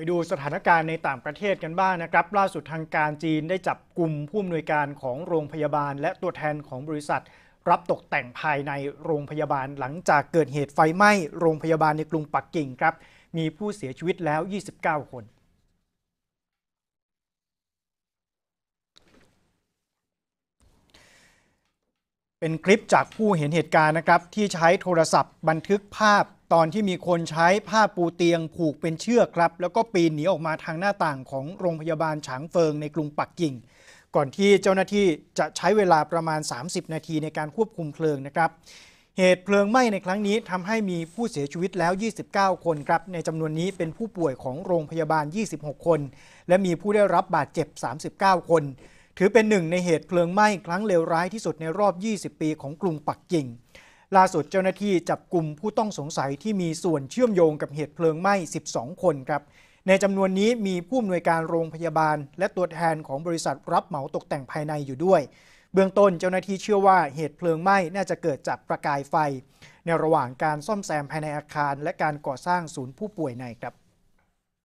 ไปดูสถานการณ์ในต่างประเทศกันบ้างนะครับ ล่าสุดทางการจีนได้จับกลุ่มผู้อำนวยการของโรงพยาบาลและตัวแทนของบริษัทรับตกแต่งภายในโรงพยาบาลหลังจากเกิดเหตุไฟไหม้ โรงพยาบาลในกรุงปักกิ่งครับ มีผู้เสียชีวิตแล้ว 29 คน เป็นคลิปจากผู้เห็นเหตุการณ์นะครับที่ใช้โทรศัพท์บันทึกภาพตอนที่มีคนใช้ผ้าปูเตียงผูกเป็นเชือกครับ แล้วก็ปีนหนีออกมาทางหน้าต่างของโรงพยาบาลฉางเฟิงในกรุงปักกิ่ง ก่อนที่เจ้าหน้าที่จะใช้เวลาประมาณ 30 นาทีในการควบคุมเพลิงนะครับเหตุเพลิงไหม้ในครั้งนี้ทำให้มีผู้เสียชีวิตแล้ว 29 คนครับในจำนวนนี้เป็นผู้ป่วยของโรงพยาบาล 26 คน และมีผู้ได้รับบาดเจ็บ39คน ถือเป็นหนึ่งในเหตุเพลิงไหม้ครั้งเลวร้ายที่สุดในรอบ 20 ปี ของกรุงปักกิ่งล่าสุดเจ้าหน้าที่จับกลุ่มผู้ต้องสงสัยที่มีส่วนเชื่อมโยงกับเหตุเพลิงไหม้ 12 คนครับ ในจำนวนนี้มีผู้อำนวยการโรงพยาบาลและ ตัวแทนของบริษัทรับเหมาตกแต่งภายในอยู่ด้วย เบื้องต้นเจ้าหน้าที่เชื่อว่าเหตุเพลิงไหม้น่าจะเกิดจากประกายไฟ ในระหว่างการซ่อมแซมภายในอาคารและการก่อสร้างศูนย์ผู้ป่วยในครับ